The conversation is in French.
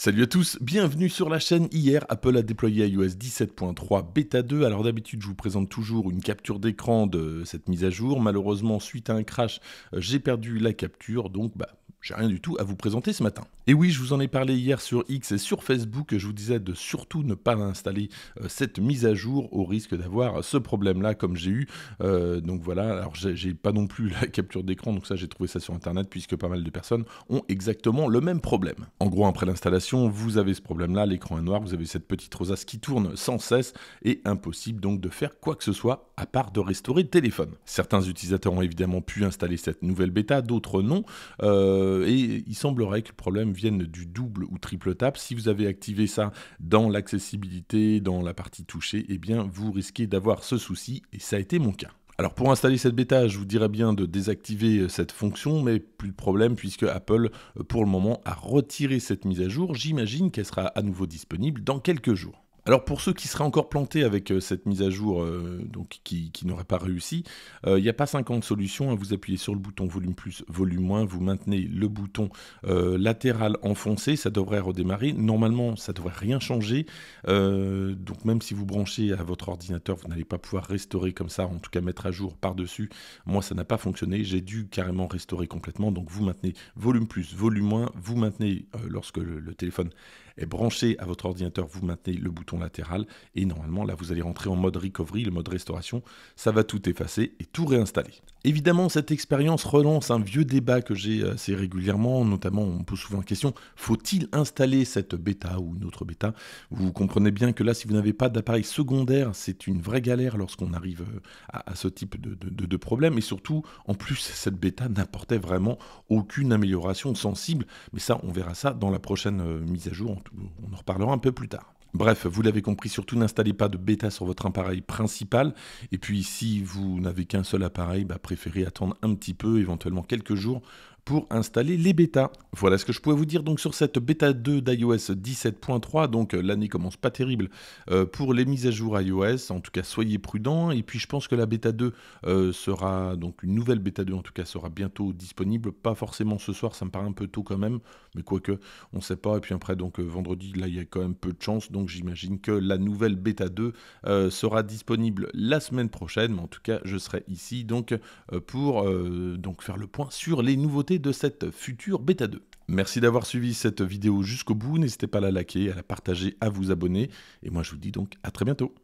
Salut à tous, bienvenue sur la chaîne. Hier, Apple a déployé iOS 17.3 Beta 2. Alors d'habitude, je vous présente toujours une capture d'écran de cette mise à jour. Malheureusement, suite à un crash, euh, j'ai perdu la capture, donc bah j'ai rien du tout à vous présenter ce matin. Et oui, je vous en ai parlé hier sur X et sur Facebook, je vous disais de surtout ne pas installer euh, cette mise à jour au risque d'avoir ce problème-là comme j'ai eu. Euh, donc voilà, alors j'ai pas non plus la capture d'écran, donc ça j'ai trouvé ça sur Internet puisque pas mal de personnes ont exactement le même problème. En gros, après l'installation, vous avez ce problème-là, l'écran est noir, vous avez cette petite rosace qui tourne sans cesse et impossible donc de faire quoi que ce soit à part de restaurer le téléphone. Certains utilisateurs ont évidemment pu installer cette nouvelle bêta, d'autres non. Euh, euh, et il semblerait que le problème vienne du double ou triple tap. Si vous avez activé ça dans l'accessibilité, dans la partie touchée, eh bien vous risquez d'avoir ce souci et ça a été mon cas. Alors pour installer cette bêta, je vous dirais bien de désactiver euh, cette fonction, mais plus de problème puisque Apple, euh, pour le moment, a retiré cette mise à jour. J'imagine qu'elle sera à nouveau disponible dans quelques jours. Alors pour ceux qui seraient encore plantés avec euh, cette mise à jour, euh, donc qui, n'aurait pas réussi, euh, il n'y a pas 50 solutions. Hein. vous appuyez sur le bouton volume plus, volume moins, vous maintenez le bouton latéral enfoncé, ça devrait redémarrer. Normalement, ça ne devrait rien changer. donc même si vous branchez à votre ordinateur, vous n'allez pas pouvoir restaurer comme ça, en tout cas mettre à jour par-dessus. Moi, ça n'a pas fonctionné. J'ai dû carrément restaurer complètement. Donc vous maintenez volume plus, volume moins, vous maintenez lorsque le téléphone est branché à votre ordinateur, vous maintenez le bouton et normalement, là, vous allez rentrer en mode recovery, le mode restauration. Ça va tout effacer et tout réinstaller. Évidemment, cette expérience relance un vieux débat que j'ai euh, assez régulièrement. Notamment, on me pose souvent la question faut-il installer cette bêta ou une autre bêta Vous comprenez bien que là, si vous n'avez pas d'appareil secondaire, c'est une vraie galère lorsqu'on arrive euh, à, ce type de problème. Et surtout, en plus, cette bêta n'apportait vraiment aucune amélioration sensible. Mais ça, on verra ça dans la prochaine euh, mise à jour. On en reparlera un peu plus tard. Bref, vous l'avez compris, surtout n'installez pas de bêta sur votre appareil principal. Et puis si vous n'avez qu'un seul appareil, bah, préférez attendre un petit peu, éventuellement quelques jours, pour installer les bêtas. Voilà ce que je pouvais vous dire donc sur cette bêta 2 d'iOS 17.3. Donc euh, l'année commence pas terrible euh, pour les mises à jour iOS. En tout cas, soyez prudents. Et puis je pense que la bêta 2 euh, sera donc une nouvelle bêta 2 en tout cas sera bientôt disponible. Pas forcément ce soir, ça me paraît un peu tôt quand même, mais quoique on sait pas. Et puis après donc vendredi, là il y a quand même peu de chance. Donc j'imagine que la nouvelle bêta 2 sera disponible la semaine prochaine. Mais en tout cas, je serai ici donc pour donc faire le point sur les nouveautés de cette future bêta 2. Merci d'avoir suivi cette vidéo jusqu'au bout, n'hésitez pas à la liker, à la partager, à vous abonner, et moi je vous dis donc à très bientôt.